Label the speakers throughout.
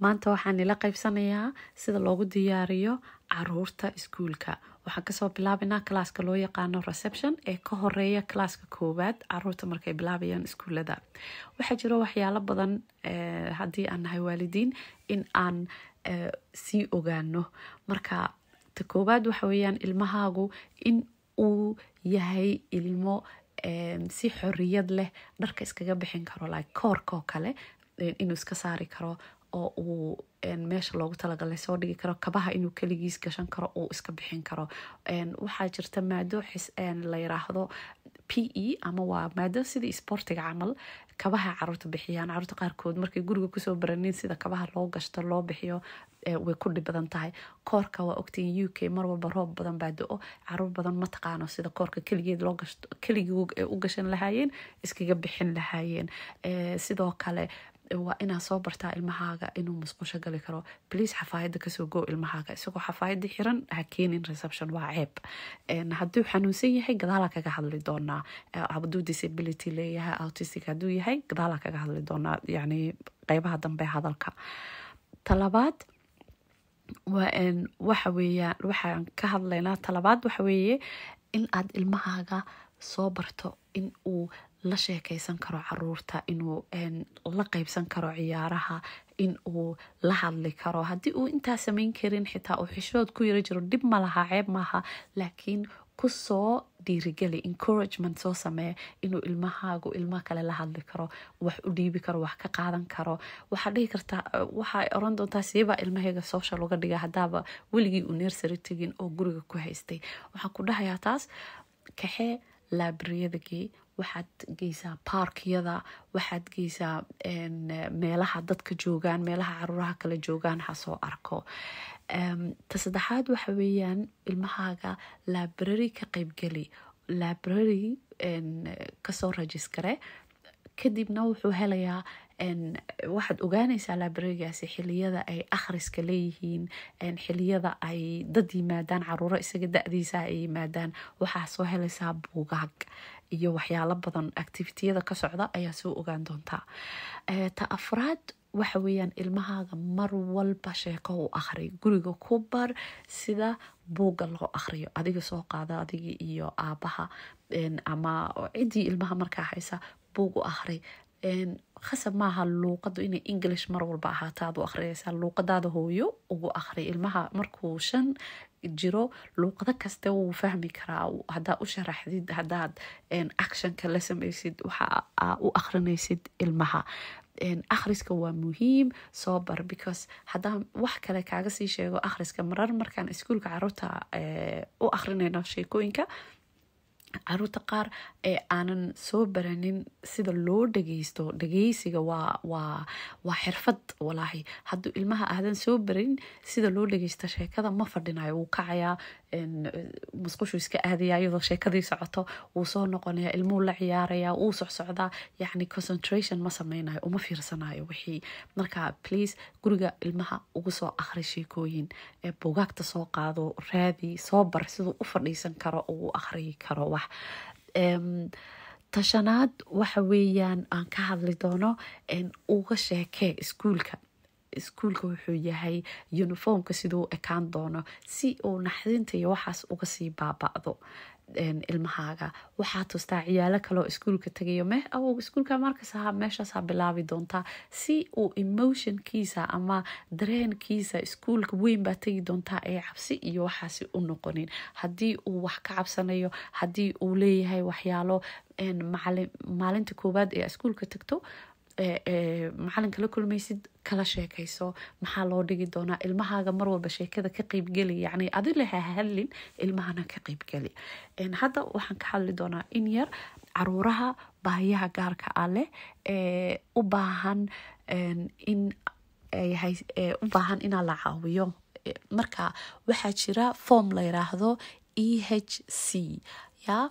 Speaker 1: maanta waxaa ila qaybsanayaa sida loogu diyaariyo caruurta iskuulka waxaan kasoo bilaabinaa kalaaska loo yaqaano reception ee ka horeeya kalaaska koowaad caruurta markay bilaabayaan iskuulada waxaa jiro waxyaalo badan eh, haddii aan nahay waalidiin in aan eh, sii ogaano marka ta koowaad waxa weyaan ilmahaagu in uu yahay ilmo eh, si xoriyad leh dharka iskaga bixin karo like koorkoo kale inuu iska saari karo oo uu meesha loogu talagalay soo dhigi karo kabaha inuu keligiis gashan karo uu iska bixin karo waxaa jirta maado la yiraahdo p e ama waa maado sidii isboortiga camal kabaha caruurta bixiyaan caruurta qaarkood markay guriga kusoo baranin sida kabaha loo gashto loo bixiyo e, way ku dhib badan tahay koorka waa ogtahin u k mar walba roob badan baa do-o caruur badan ma taqaano sida koorka keligeed loo gashto keligii u gashan lahaayeen iskaga bixin lahaayeen e, sidoo kale waa inaa soo bartaa ilmahaaga inuu musqusho gali karo bliis xafaayadda kasoo go ilmahaaga isagoo xafaayadda xiran ha keenin reception waa ceeb hadduu xanuunsan yahay gadaala kaga hadli doonaa hadduu disability leeyahay autistic hadduu yahay gadaala kaga hadli doonaa yani qeybaha dambe hadalka talabaad waxa weeyaan waxaan ka hadlaynaa talabaad waxa weeye in aad ilmahaaga soo barto inuu la sheekaysan karo caruurta inuu la qaybsan karo ciyaaraha in la hadli karo haddii uu intaa samayn karin xitaa uu xishood ku yaro jiro dhib ma ceeb maaha laakiin kusoo dhiirigeli encouragement soo sameeya inuu ilmahaagu ilmo kale la hadli karo wax u dhiibi karo wax ka qaadan karo waxaa dhihi kartaa waxaa oran doontaa siibaa ilmahayga social uga dhiga haddaaba weligii uu neersari tegin oo guriga ku haystay waxaan ku dhahayaa taas kaxee laabriyadagee waxaad geysaa baarkyada waxaad geysaa meelaha dadka joogaan meelaha caruuraha kale joogaan hasoo arko ta saddexaad waxa weeyaan ilmahaaga laabrari ka qeybgeli laabrari kasoo rajistare kadibna wuxuu helayaa waxaad ogaanaysaa librarigaasi xiliyada ay akhriska leeyihiin xiliyada ay dad yimaadaan caruuro isaga da-diisa ay yimaadaan waxaa soo helaysaa buugaag iyo waxyaalo badan activitiyada ka socda ayaa soo ogaan doontaa ta afraad waxa weeyaan ilmahaaga mar walba sheeko u akhri guriga ku bar sida buugga loo akhriyo adiga soo qaada adiga iyo aabaha ama ciddii ilmaha markaa haysa buug u akhri khasab maaha luuqadu inay english mar walba ahaataad u akhriyaysaa luuqadaada hooyo ugu akhri ilmaha markuu shan jiro luuqado kaste wuu fahmi karaa hadaa u sharaxdid hadaad actionka la samaysid waxa u akhrinaysid ilmaha akhriska waa muhiim soo bar because haddaan wax kale kaaga sii sheego akhriska marar markaan iskuulka caruurta u akhrinayno sheekooyinka caruurta qaar ee aanan soo baranin sida loo dhageysto dhageysiga waa waa waa xirfad walaahi hadduu ilmaha aadan soo baranin sida loo dhageysta sheekada ma fadhinayo wuu kacayaa masqushu iska aadaya iyadoo sheekadii socoto wuu soo noqonaya ilmuhu la ciyaaraya wuu socsocdaa yacni concentration ma sameynayo uma fiirsanayo wixii marka please guriga ilmaha ugu soo akhri sheekooyin buugaagta soo qaado raadi soo bar siduu u fadhiisan karo oo akhriyi karo wax tashanaad waxa weeyaan aan ka hadli doono uga sheekee iskuulka iskuulka wuxuu yahay uniformka siduu ekaan doono si uu naxdinta iyo waxaas uga sii baaba'do ilmahaaga waxaa tustaa ciyaalo kaloo iskuulka tagayo awow iskuulka markas ha meeshaasha bilaabi doontaa si uu emotionkiisa ama dareenkiisa iskuulka weyn baa tagi doontaa ee cabsi iyo waxaasi u noqonin haddii uu wax ka cabsanayo haddii uu leeyahay waxyaalo maalinta koowaad ee iskuulka tagto macalinka la kulmaysid kala sheekayso maxaa loo dhigi doonaa ilmahaaga mar walba sheekada ka qeybgeli yani adile ha hadlin ilmahana ka qeybgeli hadda waxaan ka hadli doonaa in yar caruuraha baahiyaha gaarka ah leh ee u baahan in u baahan inaa la caawiyo marka waxaa jira form la yiraahdo e h c ya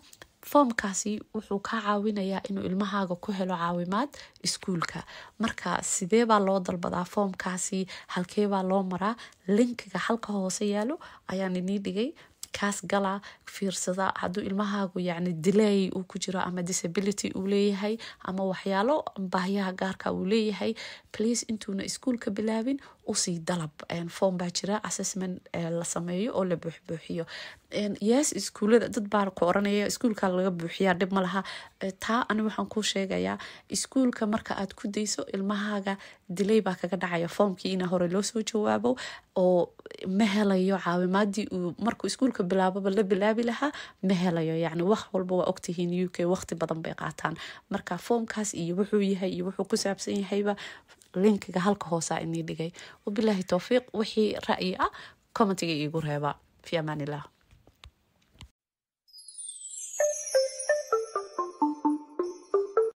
Speaker 1: foomkaasi wuxuu kaa caawinayaa inuu ilmahaaga ku helo caawimaad iskuulka marka sidee baa loo dalbadaa foomkaasi halkee baa loo maraa linkiga halka hoose yaalo ayaan inii dhigay kaas gala fiirsada haduu ilmahaagu yani dilay uu ku jiro ama disability uu leeyahay ama waxyaalo baahyaha gaarka uu leeyahay please intuuna iskuolka bilaabin usii dalab form baa jira assessment la sameeyo oo la buuxbuuxiyo yes iskuulada dad baa ku oranaya iskuulka laga buuxiyaa dhib ma laha taa ani waxaan kuu sheegayaa iskuulka marka aad ku dayso ilmahaaga dilay baa kaga dhacaya foomkii ina hore loo soo jawaabo oo ma helayo caawimaadii uu markuu iskuulka bilaababa la bilaabi lahaa ma helayo yani wax walba waa ogtihiin u k waqti badan bay qaataan marka foomkaas iyo wuxuu yahay iyo wuxuu ku saabsan yahayba linkiga halka hoosaa inii dhigay wabilaahi towfiiq wixii ra'yi ah commentiga iigu reeba fi amaaniillah